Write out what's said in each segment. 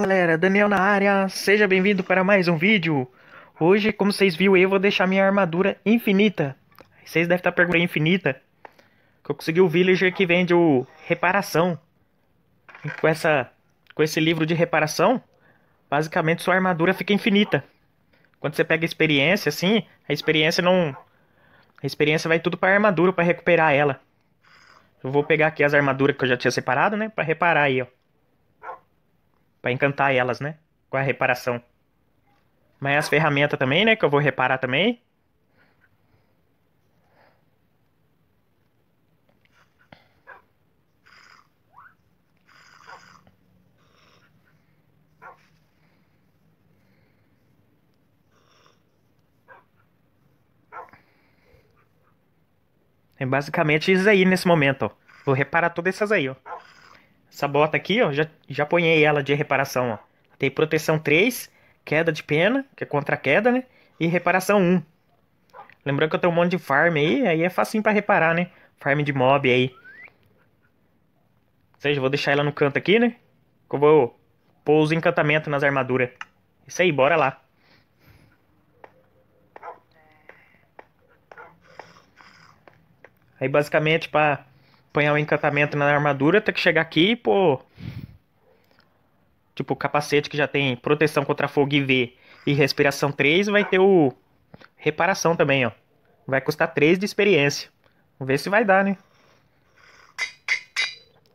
galera, Daniel na área, seja bem-vindo para mais um vídeo. Hoje, como vocês viram, eu vou deixar minha armadura infinita. Vocês devem estar perguntando infinita, que eu consegui o villager que vende o reparação. com essa com esse livro de reparação, basicamente sua armadura fica infinita. Quando você pega experiência assim, a experiência não a experiência vai tudo para a armadura para recuperar ela. Eu vou pegar aqui as armaduras que eu já tinha separado, né, para reparar aí, ó para encantar elas, né? Com a reparação. Mas as ferramentas também, né? Que eu vou reparar também. É basicamente isso aí nesse momento, ó. Vou reparar todas essas aí, ó. Essa bota aqui, ó, já, já ponhei ela de reparação, ó. Tem proteção 3, queda de pena, que é contra queda, né? E reparação 1. Lembrando que eu tenho um monte de farm aí, aí é facinho pra reparar, né? Farm de mob aí. Ou seja, vou deixar ela no canto aqui, né? Que eu vou pôr os encantamentos nas armaduras. Isso aí, bora lá. Aí basicamente pra apanhar o um encantamento na armadura, ter que chegar aqui e pô. Tipo, o capacete que já tem proteção contra fogo V e respiração 3, vai ter o. Reparação também, ó. Vai custar 3 de experiência. Vamos ver se vai dar, né?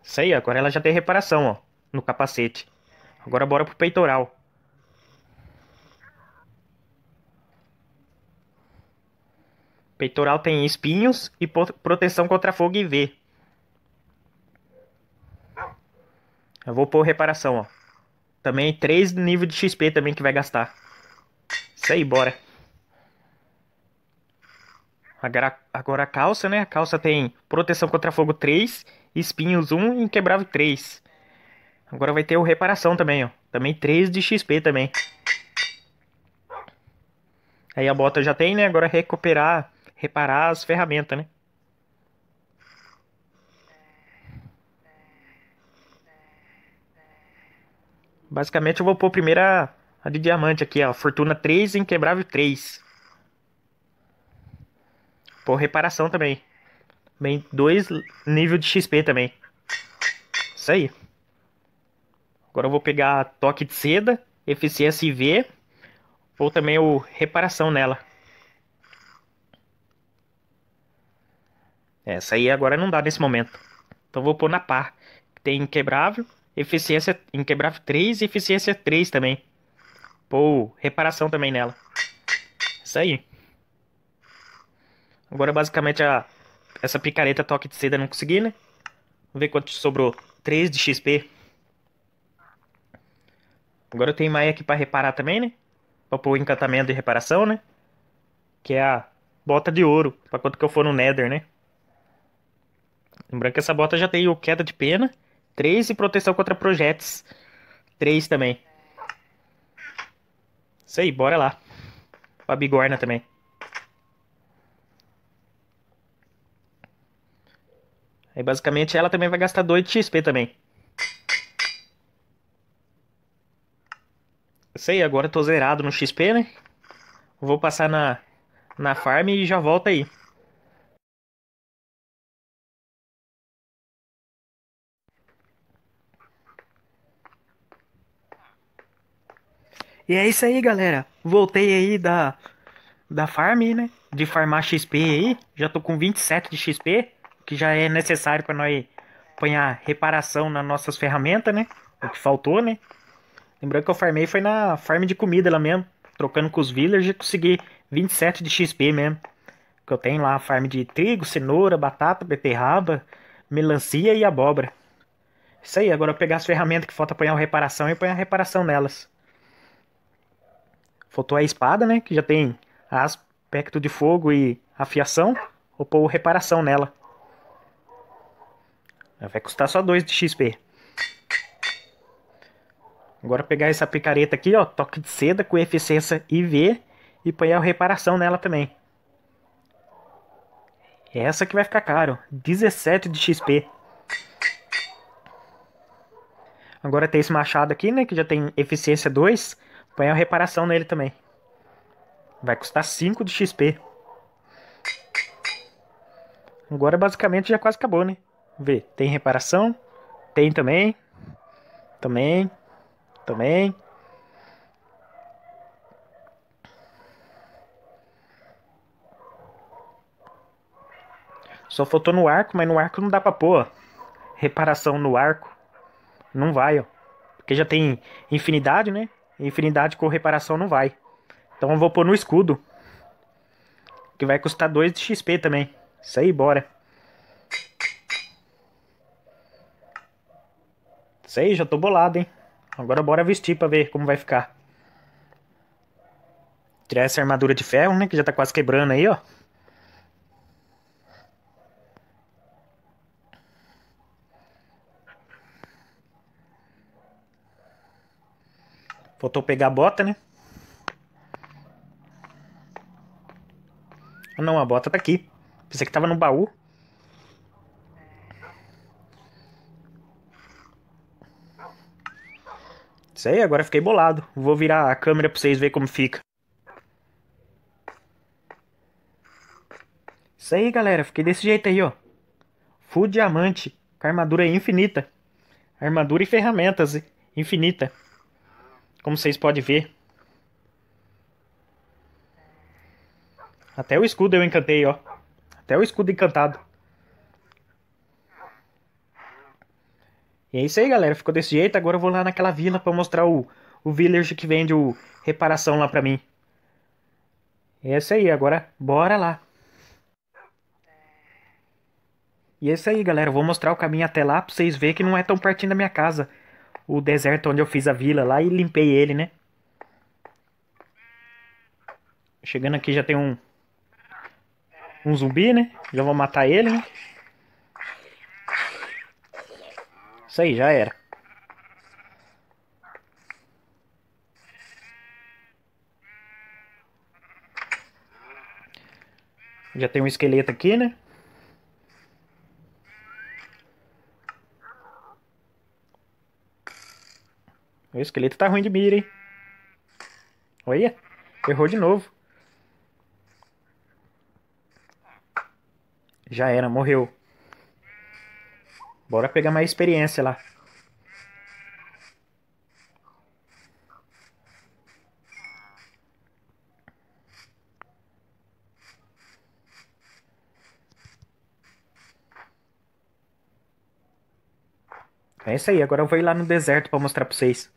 Isso aí, agora ela já tem reparação, ó. No capacete. Agora bora pro peitoral. Peitoral tem espinhos e proteção contra fogo e V. Eu vou pôr reparação, ó. Também 3 nível de XP também que vai gastar. Isso aí, bora. Agora, agora a calça, né? A calça tem proteção contra fogo 3, espinhos 1 e inquebrável 3. Agora vai ter o reparação também, ó. Também 3 de XP também. Aí a bota já tem, né? Agora recuperar, reparar as ferramentas, né? Basicamente eu vou pôr primeiro a, a de diamante aqui, ó. Fortuna 3, Inquebrável 3. pô reparação também. Bem, 2 nível de XP também. Isso aí. Agora eu vou pegar toque de seda, eficiência IV, ou também o reparação nela. Essa aí agora não dá nesse momento. Então vou pôr na par. Tem quebrável, Eficiência em quebrar 3 e eficiência 3 também. Pô, reparação também nela. Isso aí. Agora basicamente a, essa picareta toque de seda não consegui, né? Vamos ver quanto sobrou. 3 de XP. Agora eu tenho Maia aqui pra reparar também, né? Pra pôr encantamento de reparação, né? Que é a bota de ouro. Pra quanto que eu for no Nether, né? Lembrando que essa bota já tem o queda de pena. 3 e proteção contra projetos 3 também. Isso aí, bora lá. A bigorna também. Aí basicamente ela também vai gastar 2 de XP também. Isso aí, agora eu tô zerado no XP, né? Vou passar na, na farm e já volto aí. E é isso aí, galera. Voltei aí da, da farm, né? De farmar XP aí. Já tô com 27 de XP, que já é necessário para nós apanhar reparação nas nossas ferramentas, né? O que faltou, né? Lembrando que eu farmei foi na farm de comida lá mesmo. Trocando com os villagers, consegui 27 de XP mesmo. Que eu tenho lá a farm de trigo, cenoura, batata, beterraba, melancia e abóbora. Isso aí, agora eu pegar as ferramentas que falta apanhar a reparação e apanhar a reparação nelas. Faltou a espada, né? Que já tem aspecto de fogo e afiação. Vou pôr reparação nela. Vai custar só 2 de XP. Agora pegar essa picareta aqui, ó. Toque de seda com eficiência IV. E pôr a reparação nela também. Essa que vai ficar caro. 17 de XP. Agora tem esse machado aqui, né? Que já tem eficiência 2 Põe a reparação nele também. Vai custar 5 de XP. Agora basicamente já quase acabou, né? Vê, tem reparação. Tem também. Também. Também. Só faltou no arco, mas no arco não dá pra pôr. Reparação no arco. Não vai, ó. Porque já tem infinidade, né? Infinidade com reparação não vai. Então eu vou pôr no escudo. Que vai custar 2 de XP também. Isso aí, bora. Isso aí, já tô bolado, hein. Agora bora vestir pra ver como vai ficar. Tirar essa armadura de ferro, né? Que já tá quase quebrando aí, ó. Faltou pegar a bota, né? Ah, não, a bota tá aqui. Pensei que tava no baú. Isso aí, agora fiquei bolado. Vou virar a câmera pra vocês verem como fica. Isso aí, galera. Fiquei desse jeito aí, ó. Full diamante. Com armadura infinita. Armadura e ferramentas infinita. Como vocês podem ver. Até o escudo eu encantei, ó. Até o escudo encantado. E é isso aí, galera. Ficou desse jeito. Agora eu vou lá naquela vila pra mostrar o, o village que vende o reparação lá pra mim. É isso aí. Agora, bora lá. E é isso aí, galera. Eu vou mostrar o caminho até lá pra vocês verem que não é tão pertinho da minha casa o deserto onde eu fiz a vila lá e limpei ele, né? Chegando aqui já tem um um zumbi, né? Já vou matar ele, né? Isso aí, já era. Já tem um esqueleto aqui, né? O esqueleto tá ruim de mira, hein? Olha, errou de novo. Já era, morreu. Bora pegar mais experiência lá. É isso aí, agora eu vou ir lá no deserto pra mostrar pra vocês.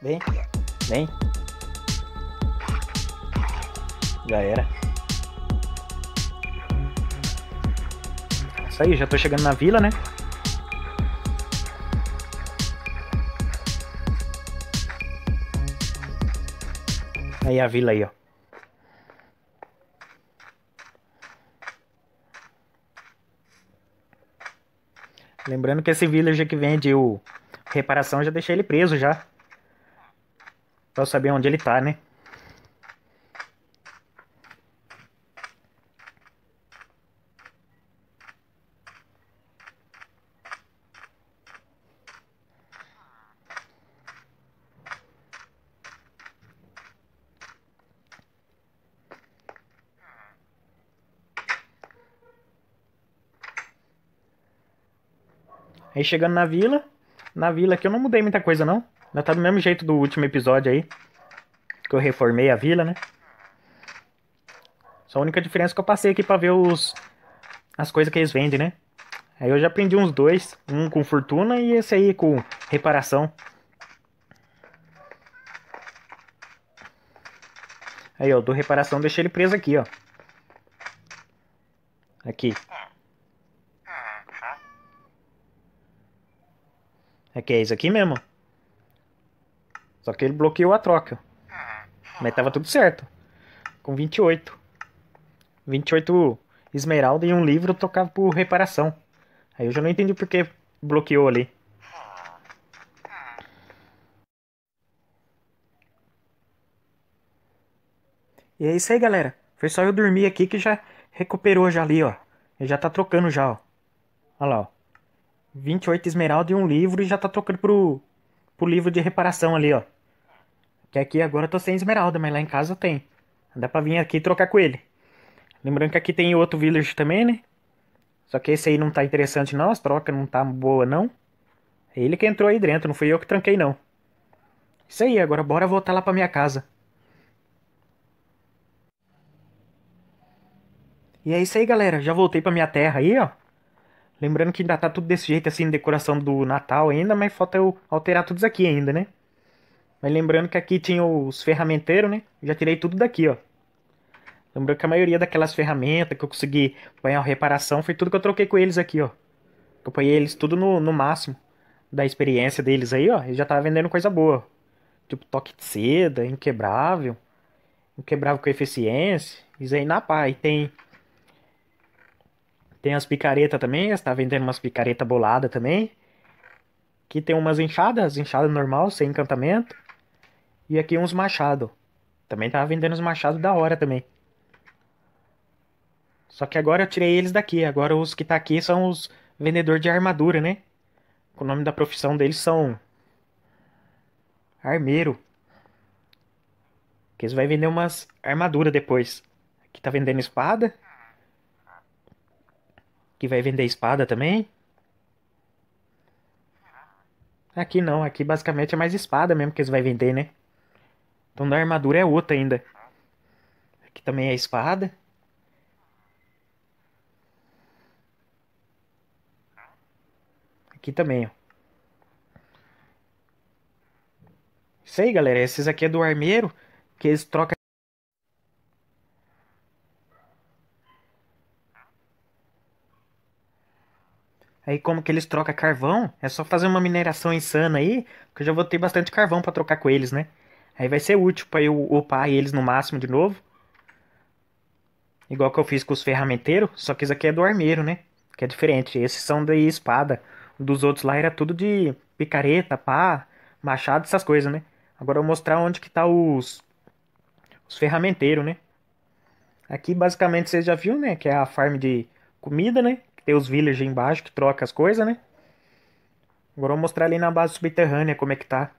Vem. Vem. Já era. Isso aí, já tô chegando na vila, né? Aí a vila aí, ó. Lembrando que esse já que vende o reparação, já deixei ele preso já. Pra eu saber onde ele tá, né? Aí chegando na vila, na vila aqui eu não mudei muita coisa não. Ainda tá do mesmo jeito do último episódio aí. Que eu reformei a vila, né? Só a única diferença é que eu passei aqui pra ver os... As coisas que eles vendem, né? Aí eu já aprendi uns dois. Um com fortuna e esse aí com reparação. Aí, ó. Do reparação, deixei ele preso aqui, ó. Aqui. Aqui, é isso é aqui mesmo. Só que ele bloqueou a troca. Mas tava tudo certo. Com 28. 28 esmeralda e um livro tocava por reparação. Aí eu já não entendi porque bloqueou ali. E é isso aí, galera. Foi só eu dormir aqui que já recuperou já ali, ó. Ele já tá trocando já, ó. Olha lá, ó. 28 esmeralda e um livro e já tá trocando pro, pro livro de reparação ali, ó. Que aqui agora eu tô sem esmeralda, mas lá em casa eu tenho. Dá pra vir aqui e trocar com ele. Lembrando que aqui tem outro village também, né? Só que esse aí não tá interessante não, as trocas não tá boa não. É ele que entrou aí dentro, não fui eu que tranquei não. Isso aí, agora bora voltar lá pra minha casa. E é isso aí, galera. Já voltei pra minha terra aí, ó. Lembrando que ainda tá tudo desse jeito assim, decoração do Natal ainda, mas falta eu alterar tudo isso aqui ainda, né? Mas lembrando que aqui tinha os ferramenteiros, né? já tirei tudo daqui, ó. Lembrando que a maioria daquelas ferramentas que eu consegui apanhar reparação foi tudo que eu troquei com eles aqui, ó. Eu apanhei eles tudo no, no máximo da experiência deles aí, ó. Eles já tava vendendo coisa boa. Tipo toque de seda, inquebrável. Inquebrável com eficiência. Isso aí na pá. E tem. Tem as picaretas também. Você tá vendendo umas picaretas bolada também. Aqui tem umas enxadas, enxada normal, sem encantamento. E aqui uns machado. Também tava vendendo uns machados da hora também. Só que agora eu tirei eles daqui. Agora os que tá aqui são os vendedor de armadura, né? O nome da profissão deles são armeiro. Que eles vai vender umas armaduras depois. Aqui tá vendendo espada. Que vai vender espada também. Aqui não, aqui basicamente é mais espada mesmo que eles vai vender, né? Então da armadura é outra ainda. Aqui também é espada. Aqui também, ó. Isso aí, galera. Esses aqui é do armeiro, que eles trocam... Aí como que eles trocam carvão? É só fazer uma mineração insana aí, que eu já vou ter bastante carvão para trocar com eles, né? Aí vai ser útil para eu upar eles no máximo de novo. Igual que eu fiz com os ferramenteiros, só que isso aqui é do armeiro, né? Que é diferente. Esses são de espada. Dos outros lá era tudo de picareta, pá, machado, essas coisas, né? Agora eu vou mostrar onde que tá os, os ferramenteiros, né? Aqui basicamente vocês já viu, né? Que é a farm de comida, né? Que tem os villagers embaixo que troca as coisas, né? Agora eu vou mostrar ali na base subterrânea como é que tá.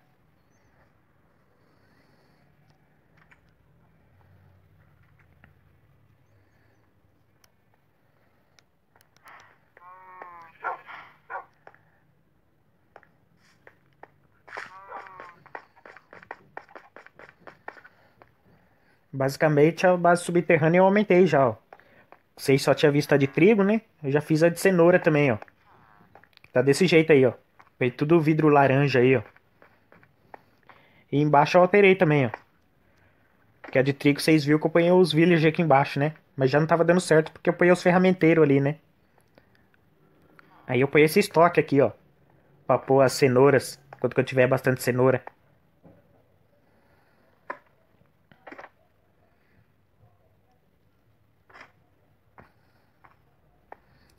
Basicamente, a base subterrânea eu aumentei já, ó. Vocês só tinham visto a de trigo, né? Eu já fiz a de cenoura também, ó. Tá desse jeito aí, ó. Feito tudo vidro laranja aí, ó. E embaixo eu alterei também, ó. Porque a de trigo vocês viram que eu ponhei os village aqui embaixo, né? Mas já não tava dando certo porque eu ponhei os ferramenteiros ali, né? Aí eu ponho esse estoque aqui, ó. Pra pôr as cenouras, quando eu tiver bastante cenoura.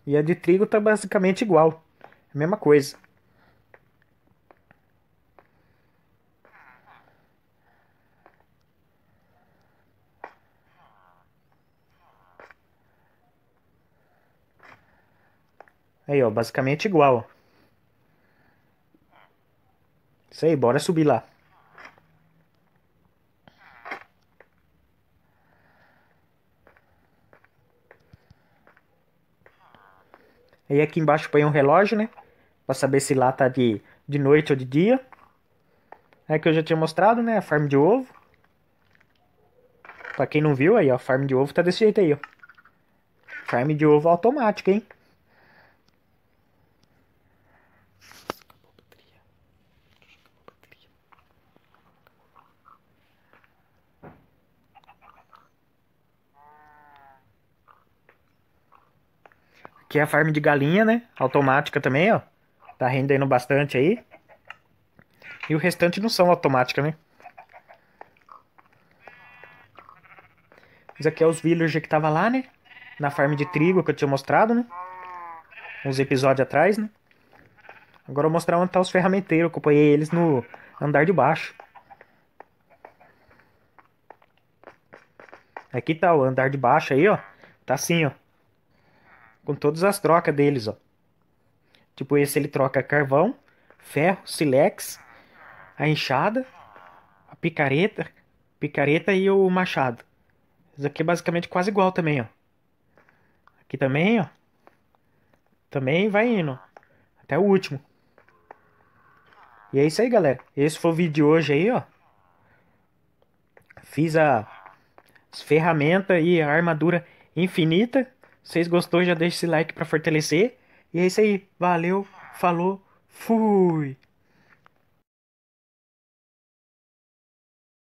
E a de trigo está basicamente igual. É a mesma coisa. Aí, ó, basicamente igual. Isso aí, bora subir lá. Aí aqui embaixo põe um relógio, né? Pra saber se lá tá de, de noite ou de dia. É que eu já tinha mostrado, né? A farm de ovo. Pra quem não viu aí, ó. A farm de ovo tá desse jeito aí, ó. Farm de ovo automática, hein? que é a farm de galinha, né? Automática também, ó. Tá rendendo bastante aí. E o restante não são automáticas, né? Isso aqui é os villagers que tava lá, né? Na farm de trigo que eu tinha mostrado, né? Uns episódios atrás, né? Agora eu vou mostrar onde tá os ferramenteiros. Eu acompanhei eles no andar de baixo. Aqui tá o andar de baixo aí, ó. Tá assim, ó com todas as trocas deles, ó. Tipo, esse ele troca carvão, ferro, silex, a enxada, a picareta, picareta e o machado. Isso aqui é basicamente quase igual também, ó. Aqui também, ó. Também vai indo, até o último. E é isso aí, galera. Esse foi o vídeo de hoje aí, ó. Fiz a as ferramenta e a armadura infinita vocês gostou, já deixa esse like para fortalecer. E é isso aí. Valeu, falou, fui!